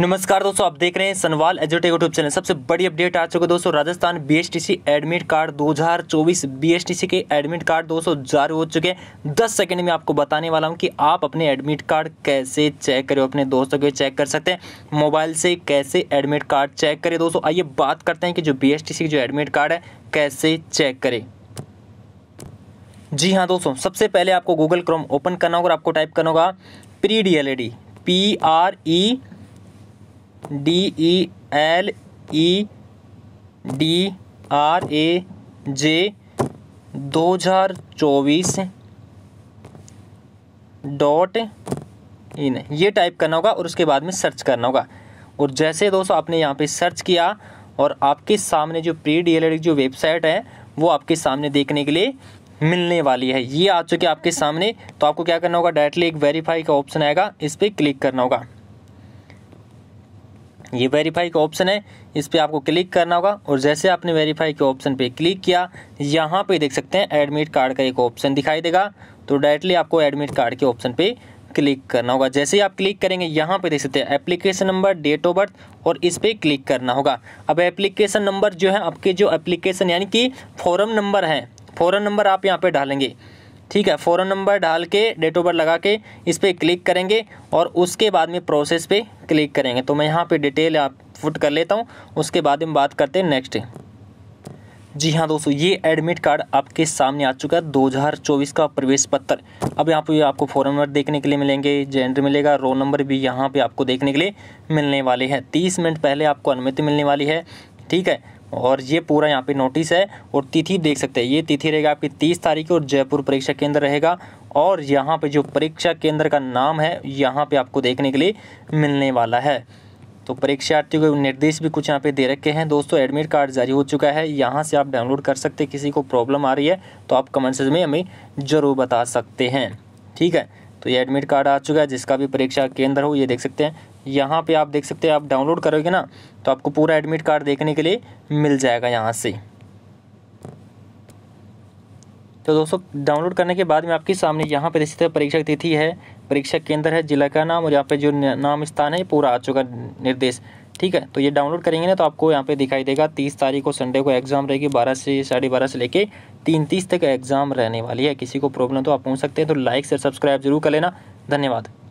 नमस्कार दोस्तों आप देख रहे हैं सनवाल एजुटे यूट्यूब चैनल सबसे बड़ी अपडेट आ चुकी है दोस्तों Rajasthan BSTC admit card 2024 BSTC के एडमिट कार्ड दोस्तों जारी हो चुके हैं 10 सेकंड में आपको बताने वाला हूं कि आप अपने एडमिट कार्ड कैसे चेक करें अपने दोस्तों के चेक कर सकते हैं मोबाइल से कैसे एडमिट कार्ड चेक करें दोस्तों आइए बात करते हैं कि जो बी की जो एडमिट कार्ड है कैसे चेक करें जी हाँ दोस्तों सबसे पहले आपको गूगल क्रोम ओपन करना होगा आपको टाइप करना होगा pre D P R E D E L E D R A J 2024 dot in ये टाइप करना होगा और उसके बाद में सर्च करना होगा और जैसे दोस्तों आपने यहाँ पे सर्च किया और आपके सामने जो प्री डी जो वेबसाइट है वो आपके सामने देखने के लिए मिलने वाली है ये आ चुकी है आपके सामने तो आपको क्या करना होगा डायरेक्टली एक वेरीफाई का ऑप्शन आएगा इस पर क्लिक करना होगा ये वेरीफाई का ऑप्शन है इस पर आपको क्लिक करना होगा और जैसे आपने वेरीफाई के ऑप्शन पे क्लिक किया यहाँ पे देख सकते हैं एडमिट कार्ड का एक ऑप्शन दिखाई देगा तो डायरेक्टली आपको एडमिट कार्ड के ऑप्शन पे क्लिक करना होगा जैसे ही आप क्लिक करेंगे यहाँ पे देख सकते हैं application number date of birth और इस पर क्लिक करना होगा अब एप्लीकेशन नंबर जो है आपके जो एप्लीकेशन यानी कि फॉरम नंबर है फॉरम नंबर आप यहाँ पर डालेंगे ठीक है फ़ोन नंबर डाल के डेट ऑफ बर्थ लगा के इस पर क्लिक करेंगे और उसके बाद में प्रोसेस पे क्लिक करेंगे तो मैं यहाँ पे डिटेल आप फुट कर लेता हूँ उसके बाद में बात करते हैं नेक्स्ट जी हाँ दोस्तों ये एडमिट कार्ड आपके सामने आ चुका है 2024 का प्रवेश पत्र अब यहाँ पे आपको फ़ोन नंबर देखने के लिए मिलेंगे जेंडर मिलेगा रोल नंबर भी यहाँ पे आपको देखने के लिए मिलने वाले हैं 30 मिनट पहले आपको अनुमति मिलने वाली है ठीक है और ये पूरा यहाँ पे नोटिस है और तिथि देख सकते हैं ये तिथि रहेगा आपकी तीस तारीख और जयपुर परीक्षा केंद्र रहेगा और यहाँ पे जो परीक्षा केंद्र का नाम है यहाँ पे आपको देखने के लिए मिलने वाला है तो परीक्षार्थियों के निर्देश भी कुछ यहाँ पे दे रखे हैं दोस्तों एडमिट कार्ड जारी हो चुका है यहाँ से आप डाउनलोड कर सकते किसी को प्रॉब्लम आ रही है तो आप कमेंट्स में हमें ज़रूर बता सकते हैं ठीक है तो ये एडमिट कार्ड आ चुका है जिसका भी परीक्षा केंद्र हो ये देख सकते हैं यहाँ पे आप देख सकते हैं आप डाउनलोड करोगे ना तो आपको पूरा एडमिट कार्ड देखने के लिए मिल जाएगा यहाँ से तो दोस्तों डाउनलोड करने के बाद में आपके सामने यहाँ पर स्थित परीक्षा तिथि है परीक्षा केंद्र है जिला का नाम और यहाँ पे जो नाम स्थान है पूरा आ चुका निर्देश ठीक है तो ये डाउनलोड करेंगे ना तो आपको यहाँ पे दिखाई देगा तीस तारीख को संडे को एग्ज़ाम रहेगी बारह से साढ़े बारह से लेके तीन तीस तक एग्ज़ाम रहने वाली है किसी को प्रॉब्लम तो आप पूछ सकते हैं तो लाइक से सब्सक्राइब जरूर कर लेना धन्यवाद